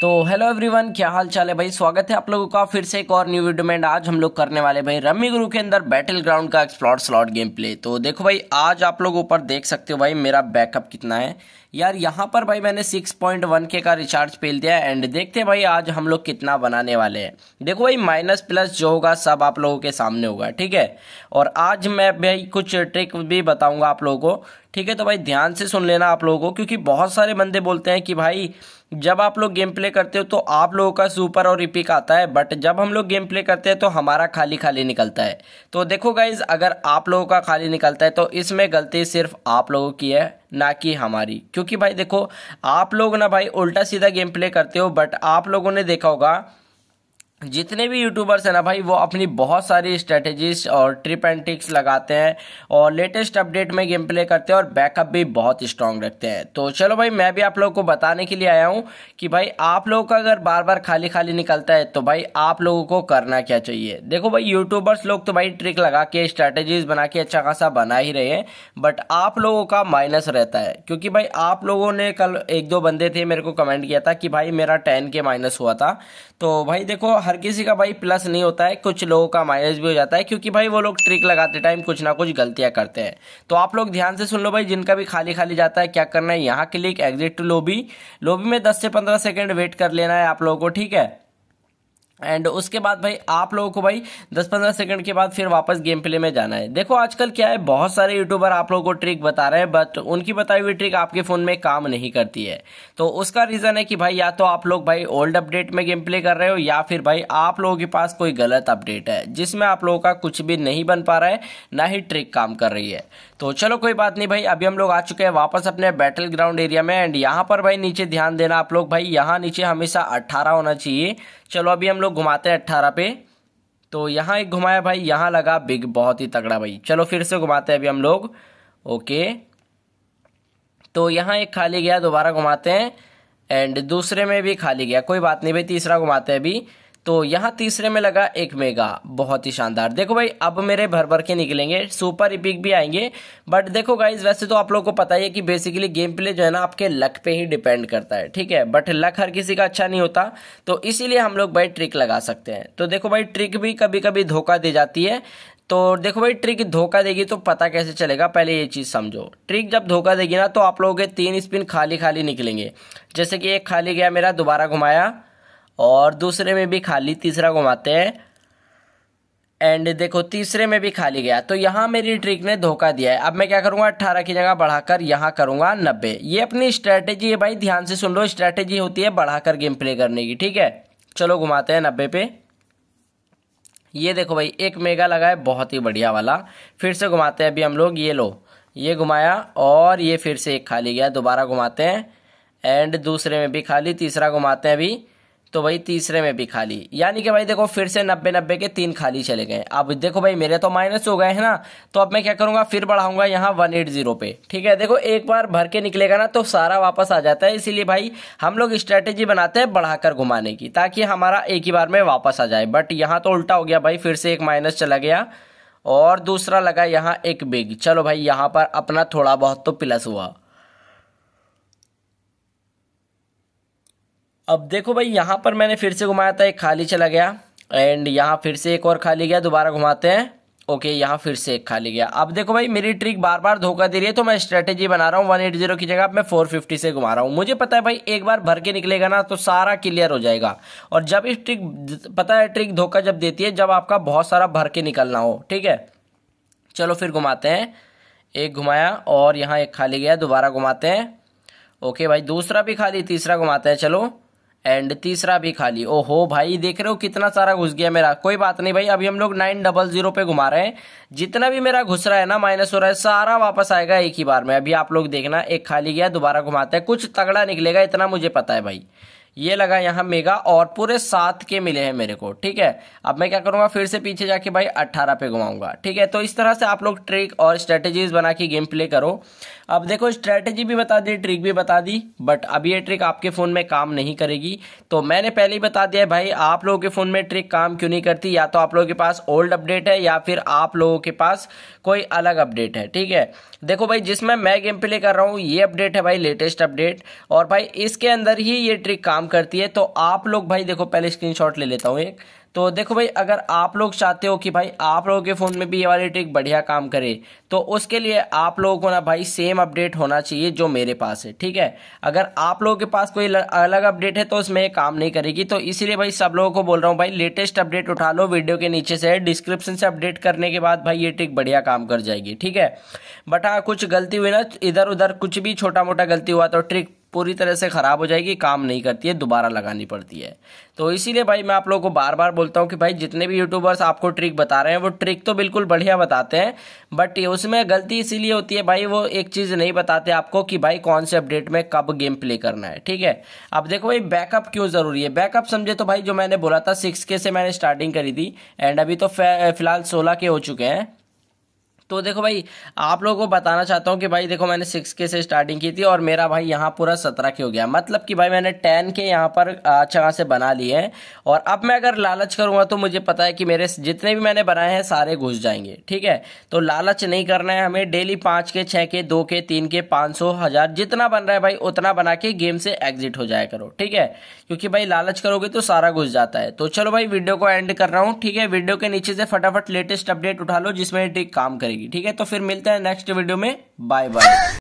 तो hello everyone क्या हाल चाल है भाई स्वागत है आप लोगों का फिर से एक और न्यू वीडियो में आज हम लोग करने वाले भाई रम्मी गुरु के अंदर बैटल ग्राउंड का एक्सप्लोर स्लॉट गेम प्ले तो देखो भाई आज आप लोग ऊपर देख सकते हो भाई मेरा बैकअप कितना है यार यहाँ पर भाई मैंने 6.1 के का रिचार्ज पेल दिया एंड देखते भाई आज हम लोग कितना बनाने वाले हैं देखो भाई माइनस प्लस जो होगा सब आप लोगों के सामने होगा ठीक है और आज मैं भाई कुछ ट्रिक भी बताऊंगा आप लोगों को ठीक है तो भाई ध्यान से सुन लेना आप लोगों को क्योंकि बहुत सारे बंदे बोलते हैं कि भाई जब आप लोग गेम प्ले करते हो तो आप लोगों का सुपर और रिपिक आता है बट जब हम लोग गेम प्ले करते हैं तो हमारा खाली खाली निकलता है तो देखो गाइज अगर आप लोगों का खाली निकलता है तो इसमें गलती सिर्फ आप लोगों की है ना कि हमारी क्योंकि भाई देखो आप लोग ना भाई उल्टा सीधा गेम प्ले करते हो बट आप लोगों ने देखा होगा जितने भी यूट्यूबर्स हैं ना भाई वो अपनी बहुत सारी स्ट्रेटजीज और ट्रिप एंड टिक्स लगाते हैं और लेटेस्ट अपडेट में गेम प्ले करते हैं और बैकअप भी बहुत स्ट्रांग रखते हैं तो चलो भाई मैं भी आप लोगों को बताने के लिए आया हूँ कि भाई आप लोगों का अगर बार बार खाली खाली निकलता है तो भाई आप लोगों को करना क्या चाहिए देखो भाई यूट्यूबर्स लोग तो भाई ट्रिक लगा के स्ट्रैटेजीज बना के अच्छा खासा बना ही रहे हैं बट आप लोगों का माइनस रहता है क्योंकि भाई आप लोगों ने कल एक दो बंदे थे मेरे को कमेंट किया था कि भाई मेरा टेन के माइनस हुआ था तो भाई देखो हर किसी का भाई प्लस नहीं होता है कुछ लोगों का माइनस भी हो जाता है क्योंकि भाई वो लोग ट्रिक लगाते टाइम कुछ ना कुछ गलतियां करते हैं तो आप लोग ध्यान से सुन लो भाई जिनका भी खाली खाली जाता है क्या करना है यहाँ click exit to lobby lobby में दस से पंद्रह सेकेंड वेट कर लेना है आप लोगों को ठीक है एंड उसके बाद भाई आप लोगों को भाई 10-15 सेकंड के बाद फिर वापस गेम प्ले में जाना है देखो आजकल क्या है बहुत सारे यूट्यूबर आप लोगों को ट्रिक बता रहे हैं बट उनकी बताई हुई ट्रिक आपके फ़ोन में काम नहीं करती है तो उसका रीज़न है कि भाई या तो आप लोग भाई ओल्ड अपडेट में गेम प्ले कर रहे हो या फिर भाई आप लोगों के पास कोई गलत अपडेट है जिसमें आप लोगों का कुछ भी नहीं बन पा रहा है ना ही ट्रिक काम कर रही है तो चलो कोई बात नहीं भाई अभी हम लोग आ चुके हैं वापस अपने बैटल ग्राउंड एरिया में एंड यहाँ पर भाई नीचे ध्यान देना आप लोग भाई यहाँ नीचे हमेशा अट्ठारह होना चाहिए चलो अभी हम लोग घुमाते हैं अट्ठारह पे तो यहाँ एक घुमाया भाई यहाँ लगा बिग बहुत ही तगड़ा भाई चलो फिर से घुमाते हैं अभी हम लोग ओके तो यहाँ एक खाली गया दोबारा घुमाते हैं एंड दूसरे में भी खाली गया कोई बात नहीं भाई तीसरा घुमाते हैं अभी तो यहाँ तीसरे में लगा एक मेगा बहुत ही शानदार देखो भाई अब मेरे भर भर के निकलेंगे सुपर इपिक भी आएंगे बट देखो गाइज वैसे तो आप लोग को पता ही है कि बेसिकली गेम प्ले जो है ना आपके लक पे ही डिपेंड करता है ठीक है बट लक हर किसी का अच्छा नहीं होता तो इसीलिए हम लोग भाई ट्रिक लगा सकते हैं तो देखो भाई ट्रिक भी कभी कभी धोखा दे जाती है तो देखो भाई ट्रिक धोखा देगी तो पता कैसे चलेगा पहले ये चीज़ समझो ट्रिक जब धोखा देगी ना तो आप लोगों के तीन स्पिन खाली खाली निकलेंगे जैसे कि एक खाली गया मेरा दोबारा घुमाया और दूसरे में भी खाली तीसरा घुमाते हैं एंड देखो तीसरे में भी खाली गया तो यहाँ मेरी ट्रिक ने धोखा दिया है अब मैं क्या करूँगा अट्ठारह की जगह बढ़ाकर यहाँ करूँगा नब्बे ये अपनी स्ट्रैटेजी है भाई ध्यान से सुन लो स्ट्रैटेजी होती है बढ़ाकर गेम प्ले करने की ठीक है चलो घुमाते हैं नब्बे पे ये देखो भाई एक मेगा लगा है बहुत ही बढ़िया वाला फिर से घुमाते हैं अभी हम लोग ये लो ये घुमाया और ये फिर से एक खाली गया दोबारा घुमाते हैं एंड दूसरे में भी खाली तीसरा घुमाते हैं अभी तो भाई तीसरे में भी खाली यानी कि भाई देखो फिर से नब्बे नब्बे के तीन खाली चले गए अब देखो भाई मेरे तो माइनस हो गए हैं ना तो अब मैं क्या करूँगा फिर बढ़ाऊंगा यहाँ वन एट जीरो पे ठीक है देखो एक बार भर के निकलेगा ना तो सारा वापस आ जाता है इसीलिए भाई हम लोग स्ट्रैटेजी बनाते हैं बढ़ाकर घुमाने की ताकि हमारा एक ही बार में वापस आ जाए बट यहाँ तो उल्टा हो गया भाई फिर से एक माइनस चला गया और दूसरा लगा यहाँ एक बिग चलो भाई यहाँ पर अपना थोड़ा बहुत तो प्लस हुआ अब देखो भाई यहाँ पर मैंने फिर से घुमाया था एक खाली चला गया एंड यहाँ फिर से एक और खाली गया दोबारा घुमाते हैं ओके यहाँ फिर से एक खाली गया अब देखो भाई मेरी ट्रिक बार बार धोखा दे रही है तो मैं स्ट्रेटेजी बना रहा हूँ वन एट जीरो की जगह मैं फोर फिफ्टी से घुमा रहा हूँ मुझे पता है भाई एक बार भर के निकलेगा ना तो सारा क्लियर हो जाएगा और जब इस ट्रिक पता है ट्रिक धोखा जब देती है जब आपका बहुत सारा भर के निकलना हो ठीक है चलो फिर घुमाते हैं एक घुमाया और यहाँ एक खाली गया दोबारा घुमाते हैं ओके भाई दूसरा भी खाली तीसरा घुमाते हैं चलो एंड तीसरा भी खाली ओहो भाई देख रहे हो कितना सारा घुस गया मेरा कोई बात नहीं भाई अभी हम लोग नाइन डबल जीरो पे घुमा रहे हैं जितना भी मेरा घुस रहा है ना माइनस हो रहा है सारा वापस आएगा एक ही बार में अभी आप लोग देखना एक खाली गया दोबारा घुमाते हैं कुछ तगड़ा निकलेगा इतना मुझे पता है भाई ये लगा यहाँ मेगा और पूरे सात के मिले हैं मेरे को ठीक है अब मैं क्या करूँगा फिर से पीछे जाके भाई अट्ठारह पे घुमाऊंगा ठीक है तो इस तरह से आप लोग ट्रिक और स्ट्रेटेजीज बना के गेम प्ले करो अब देखो स्ट्रैटेजी भी बता दी ट्रिक भी बता दी बट अब ये ट्रिक आपके फ़ोन में काम नहीं करेगी तो मैंने पहले ही बता दिया भाई आप लोगों के फ़ोन में ट्रिक काम क्यों नहीं करती या तो आप लोगों के पास ओल्ड अपडेट है या फिर आप लोगों के पास कोई अलग अपडेट है ठीक है देखो भाई जिसमें मैं गेम प्ले कर रहा हूँ ये अपडेट है भाई लेटेस्ट अपडेट और भाई इसके अंदर ही ये ट्रिक काम करती है तो आप लोग भाई देखो पहले स्क्रीन ले लेता हूँ एक तो देखो भाई अगर आप लोग चाहते हो कि भाई आप लोगों के फ़ोन में भी ये वाली ट्रिक बढ़िया काम करे तो उसके लिए आप लोगों को ना भाई सेम सेम अपडेट होना चाहिए जो मेरे पास है ठीक है अगर आप लोगों के पास कोई अलग अपडेट है तो उसमें काम नहीं करेगी तो इसीलिए भाई सब लोगों को बोल रहा हूँ भाई लेटेस्ट अपडेट उठा लो वीडियो के नीचे से डिस्क्रिप्शन से अपडेट करने के बाद भाई ये ट्रिक बढ़िया काम कर जाएगी ठीक है बट हाँ कुछ गलती हुई ना इधर उधर कुछ भी छोटा मोटा गलती हुआ तो ट्रिक पूरी तरह से ख़राब हो जाएगी काम नहीं करती है दोबारा लगानी पड़ती है तो इसीलिए भाई मैं आप लोगों को बार बार बोलता हूँ कि भाई जितने भी यूट्यूबर्स आपको ट्रिक बता रहे हैं वो ट्रिक तो बिल्कुल बढ़िया बताते हैं बट उसमें गलती इसीलिए होती है भाई वो एक चीज़ नहीं बताते आपको कि भाई कौन से अपडेट में कब गेम प्ले करना है ठीक है अब देखो भाई बैकअप क्यों ज़रूरी है बैकअप समझे तो भाई जो मैंने बोला था सिक्स के से मैंने स्टार्टिंग करी थी एंड अभी तो फिलहाल सोलह के हो चुके हैं तो देखो भाई आप लोगों को बताना चाहता हूँ कि भाई देखो मैंने सिक्स के से स्टार्टिंग की थी और मेरा भाई यहाँ पूरा सत्रह के हो गया मतलब कि भाई मैंने टेन के यहाँ पर अच्छा खासे बना लिए हैं और अब मैं अगर लालच करूँगा तो मुझे पता है कि मेरे जितने भी मैंने बनाए हैं सारे घुस जाएंगे ठीक है तो लालच नहीं करना है हमें डेली पाँच के छः के दो के तीन के पाँच सौ हज़ार जितना बन रहा है भाई उतना बना के गेम से एग्जिट हो जाया करो ठीक है क्योंकि भाई लालच करोगे तो सारा घुस जाता है तो चलो भाई वीडियो को एंड कर रहा हूँ ठीक है वीडियो के नीचे से फटाफट लेटेस्ट अपडेट उठा लो जिसमें काम करेगी जाएगी ठीक है तो फिर मिलते हैं नेक्स्ट वीडियो में बाय बाय